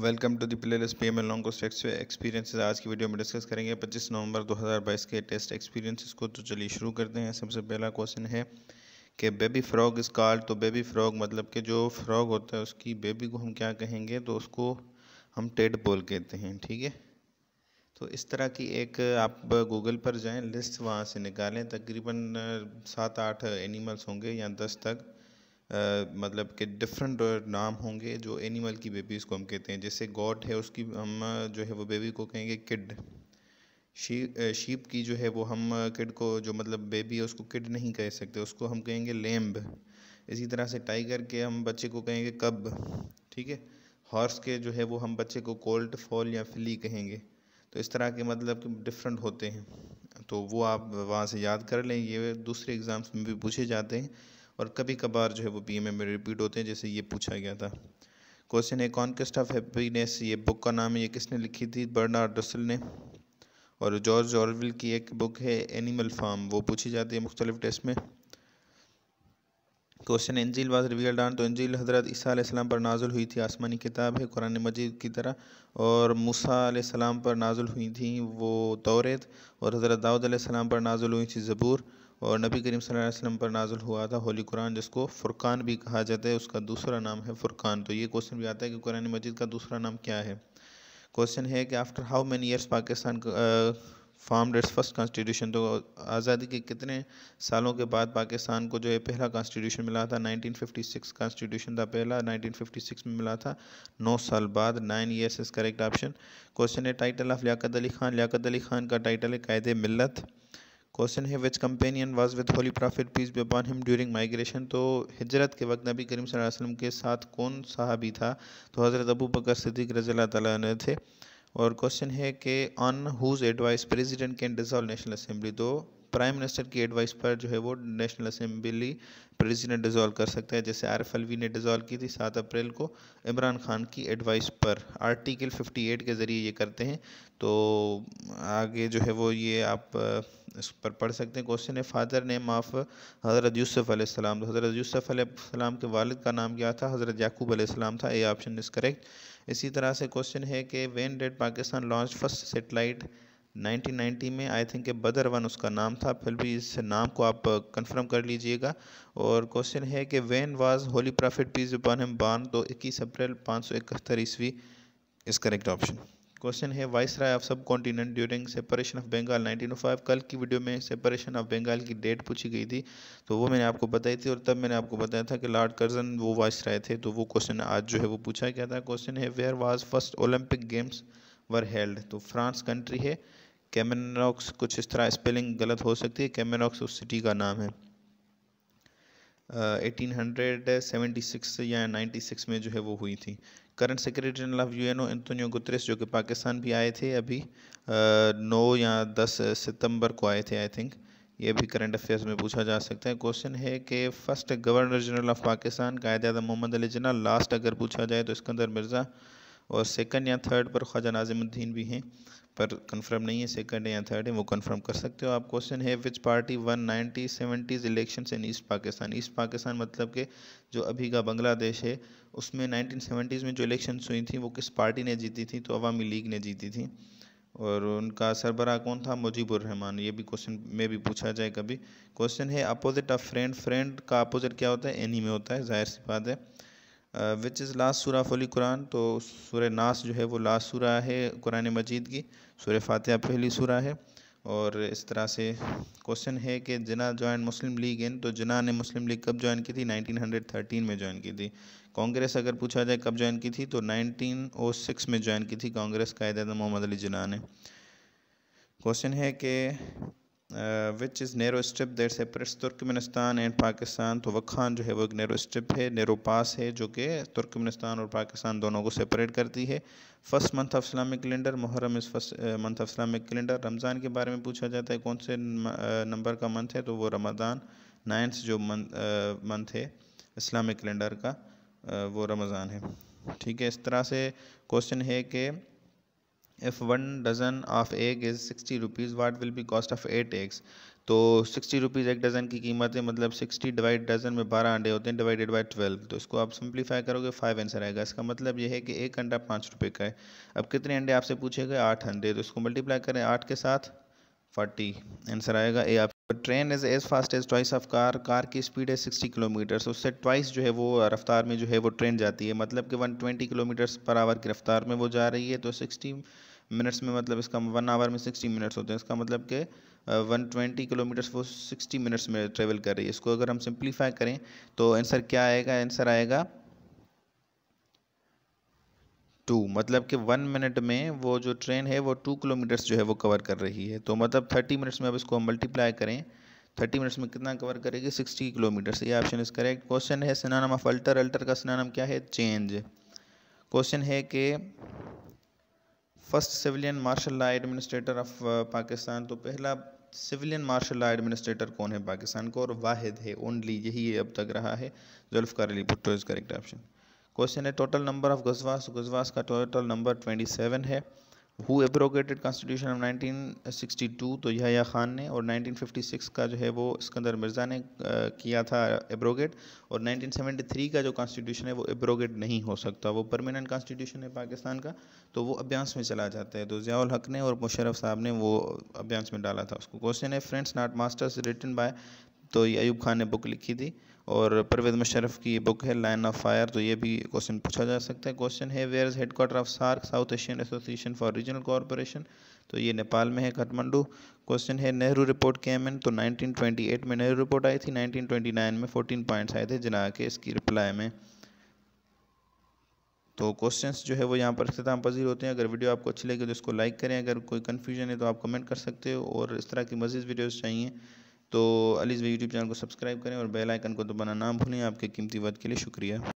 welcome to the playlist P M L long experiences आज की video में discuss करेंगे 25 नवंबर 2022 के टेस्ट एक्सपीरियंसेस को तो चलिए शुरू करते हैं सबसे पहला क्वेश्चन है कि बेबी फ्रॉग इस कॉल तो बेबी फ्रॉग मतलब कि जो फ्रॉग होता है उसकी बेबी को हम क्या कहेंगे तो उसको हम टेड बोल कहते हैं ठीक है तो इस तरह की एक आप गूगल पर जाएँ लिस्ट वहाँ से निकालें तकरीबन सात आठ एनिमल्स होंगे या दस तक मतलब के डिफरेंट नाम होंगे जो एनिमल की बेबीज़ को हम कहते हैं जैसे गॉड है उसकी हम जो है वो बेबी को कहेंगे किड शी शीप की जो है वो हम किड को जो मतलब बेबी है उसको किड नहीं कह सकते उसको हम कहेंगे लेम्ब इसी तरह से टाइगर के हम बच्चे को कहेंगे कब ठीक है हॉर्स के जो है वो हम बच्चे को कोल्ट फॉल या फिली कहेंगे तो इस तरह के मतलब कि डिफरेंट होते हैं तो वो आप वहाँ से याद कर लें ये दूसरे एग्ज़ाम्स में भी पूछे जाते हैं और कभी कभार जो है वो बी में रिपीट होते हैं जैसे ये पूछा गया था क्वेश्चन है कॉन्केस्ट ऑफ हैप्पीनेस ये बुक का नाम है ये किसने लिखी थी बर्नार्ड रसल ने और जॉर्ज ऑरविल की एक बुक है एनिमल फार्म वो पूछी जाती है मुख्तलिफ टेस्ट में क्वेश्चन इंजील वाज रिवील डॉन तो इंजील हजरत ईसा सलाम पर नाजुल हुई थी आसमानी किताब है कुरान मजीद की तरह और मूसा सलाम पर नाजुल हुई थी वो तौरेत और हज़रत दाऊद सलाम पर नाजुल हुई थी ज़बूर और नबी करीम सल्लल्लाहु अलैहि वसल्लम पर नाजुल हुआ था होली कुरान जिसको फ़ुरकान भी कहा जाता है उसका दूसरा नाम है फ़ुरकान तो ये क्वेश्चन भी आता है कि कुरान मजीद का दूसरा नाम क्या है क्वेश्चन है कि after how many years Pakistan formed its first constitution तो आज़ादी के कितने सालों के बाद पाकिस्तान को जो है पहला कॉन्स्टिट्यूशन मिला था 1956 कॉन्स्टिट्यूशन था पहला 1956 में मिला था नौ साल बाद nine years is correct option question है टाइटल ऑफ लियाकत अली खान लियाकत अली खान का टाइटल है कायदे मिलत क्वेश्चन है which companion was with holy prophet peace be upon him during migration तो हिजरत के वक्त नबी करीम वसल्लम के साथ कौन साहबी था तो हज़रत अबू बकर सिद्दीक रजील्ला तैन थे और क्वेश्चन है कि on whose advice president can dissolve national assembly तो प्राइम मिनिस्टर की एडवाइस पर जो है वो नेशनल असम्बली प्रेसिडेंट डिज़ोल्व कर सकता है जैसे आर ने डिज़ोल्व की थी सात अप्रैल को इमरान खान की एडवाइस पर आर्टिकल 58 के ज़रिए ये करते हैं तो आगे जो है वो ये आप इस पर पढ़ सकते हैं क्वेश्चन है फादर नेम ऑफ हज़रत यूसफ़ आसमाम तो हज़रत यूसफ़ के वालद का नाम क्या था हज़रत याकूब आसमाम था ए ऑप्शन इज़ करेक्ट इसी तरह से क्वेश्चन है कि when date Pakistan launch first satellite 1990 में आई थिंक बदर वन उसका नाम था फिर भी इस नाम को आप कंफर्म कर लीजिएगा और क्वेश्चन है कि when was holy prophet peace upon him born तो 21 अप्रैल पाँच सौ इकहत्तर ईस्वी इस करेक्ट ऑप्शन क्वेश्चन है viceroy of subcontinent during separation of Bengal 1905 कल की वीडियो में सेपरेशन ऑफ बंगाल की डेट पूछी गई थी तो वो मैंने आपको बताई थी और तब मैंने आपको बताया था कि लॉर्ड कर्जन वो वाइस राय थे तो वो क्वेश्चन आज जो है वो पूछा गया था क्वेश्चन है where was first Olympic games were held तो फ्रांस कंट्री है कैमेनॉक्स कुछ इस तरह स्पेलिंग गलत हो सकती है कैमेनॉक्स उस सिटी का नाम है एटीन हंड्रेड सेवेंटी सिक्स या नाइन्टी सिक्स में जो है वो हुई थी करंट सेक्रेटरी जनरल ऑफ ओ एंतोनियो गुतरेस जो कि पाकिस्तान भी आए थे अभी uh, नौ uh, या दस सितंबर को आए थे आई थिंक ये भी करंट अफेयर्स में पूछा जा सकता है क्वेश्चन है कि first governor general of Pakistan Quaid Azam Mohammad Ali जना लास्ट अगर पूछा जाए तो इसके अंदर मिर्ज़ा और सेकंड या थर्ड पर ख्वाजा नाजिमुद्दीन भी हैं पर कंफर्म नहीं है सेकंड या थर्ड है वो कंफर्म कर सकते हो आप क्वेश्चन है which party won ninety seventies election in east Pakistan east Pakistan मतलब कि जो अभी का बांग्लादेश है उसमें नाइनटीन सेवेंटीज़ में जो इलेक्शन हुई थी वो किस पार्टी ने जीती थी तो अवामी लीग ने जीती थी और उनका सरबरा कौन था मुजीबुररहमान ये भी क्वेश्चन में भी पूछा जाए कभी क्वेश्चन है अपोजिट ऑफ फ्रेंड फ्रेंड का अपोजिट क्या होता है एनी e में होता है जाहिर सी बात है विच इज़ लास्ट सूरा फली कुरान तो सूर नास जो है वो लास्ट सूरा है कुरान मजीद की सूर फातह पहली सूरा है और इस तरह से क्वेश्चन है कि जिना ज्वाइन मुस्लिम लीग इन तो जिना ने मुस्लिम लीग कब ज्वाइन की थी 1913 में ज्वाइन की थी कांग्रेस अगर पूछा जाए कब ज्वाइन की थी तो 1906 में ज्वाइन की थी कांग्रेस कायद मोहम्मद अली जिना ने क्वेश्चन है कि which is narrow strip there separates Turkmenistan and Pakistan तो वखान जो है वो एक नैरो स्ट्रिप है नैरो पास है जो कि तुर्कमेनिस्तान और पाकिस्तान दोनों को सेपरेट करती है first month of Islamic calendar Muharram is first month of Islamic calendar Ramzan के बारे में पूछा जाता है कौन से नंबर uh, का मंथ है तो वो रमज़ान नाइन्थ जो मंथ uh, है इस्लामिक कैलेंडर का uh, वो रमज़ान है ठीक है इस तरह से क्वेश्चन है कि if one dozen of egg is 60 rupees what will be cost of eight eggs तो 60 रुपीज़ एक डज़न की कीमत है मतलब 60 डिवाइड डज़न में 12 अंडे होते हैं डिवाइडेड बाय 12 तो इसको आप सिंप्लीफाई करोगे फाइव आंसर आएगा इसका मतलब यह है कि एक अंडा पाँच रुपये का है अब कितने अंडे आपसे पूछे गए आठ अंडे तो इसको मल्टीप्लाई करें आठ के साथ फोर्टी आंसर आएगा ए आप train is as fast as twice of car car की स्पीड है सिक्सटी किलोमीटर उससे ट्वाइस जो है वो रफ्तार में जो है वो ट्रेन जाती है मतलब कि one twenty kilometres per hour की रफ्तार में वो जा रही है तो सिक्सटी मिनट्स में मतलब इसका वन आवर में सिक्सटी मिनट्स होते हैं इसका मतलब कि वन ट्वेंटी किलोमीटर्स वो सिक्सटी मिनट्स में ट्रेवल कर रही है इसको अगर हम सिंप्लीफाई करें तो आंसर क्या आएगा आंसर आएगा टू मतलब कि वन मिनट में वो जो ट्रेन है वो टू किलोमीटर्स जो है वो कवर कर रही है तो मतलब थर्टी मिनट्स में अब इसको हम मल्टीप्लाई करें थर्टी मिनट्स में कितना कवर करेगी सिक्सटी किलोमीटर्स ये ऑप्शन इज करेक्ट क्वेश्चन है सिनानम ऑफ अल्टर अल्टर का सिनानम क्या है चेंज क्वेश्चन है कि first civilian martial law administrator of Pakistan तो पहला सिविलियन मार्शल लॉ एडमिनिस्ट्रेटर कौन है पाकिस्तान को और वाहिद है ओनली यही अब तक रहा है Zulfikar Ali Bhutto is correct option question है टोटल नंबर ऑफ़ गजवास गजवास का टोटल नंबर ट्वेंटी सेवन है हु एब्रोगेटेड कॉन्स्टिट्यूशन ऑफ 1962 तो यहया ख़ान ने और 1956 का जो है वो इसकंदर मिर्ज़ा ने किया था एब्रोगेट और 1973 का जो कॉन्स्टिट्यूशन है वो एब्रोगेट नहीं हो सकता वो परमानेंट कॉन्स्टिट्यूशन है पाकिस्तान का तो वो अभ्यास में चला जाता है तो ज़ियाल हक ने और मुशरफ साहब ने वो अभ्यास में डाला था उसको क्वेश्चन है friends not masters written by तो ये अयूब खान ने बुक लिखी थी और परवेज मुशरफ की बुक है लाइन ऑफ फायर तो ये भी क्वेश्चन पूछा जा सकता है क्वेश्चन है where is headquarter of SAARC South Asian association for regional corporation तो ये नेपाल में है काठमांडू क्वेश्चन है नेहरू रिपोर्ट एम एन तो 1928 में नेहरू रिपोर्ट आई थी 1929 में 14 पॉइंट्स आए थे जना के इसकी रिप्लाई में तो क्वेश्चंस जो है वो यहाँ पर अख्ताम पजीर होते हैं अगर वीडियो आपको अच्छी लगे तो इसको लाइक करें अगर कोई कन्फ्यूजन है तो आप कमेंट कर सकते हो और इस तरह की मज़ीद वीडियोज़ चाहिए तो अलीज़ भाई यूट्यूब चैनल को सब्सक्राइब करें और बेल आइकन को दबाना ना भूलें आपके कीमती वक्त के लिए शुक्रिया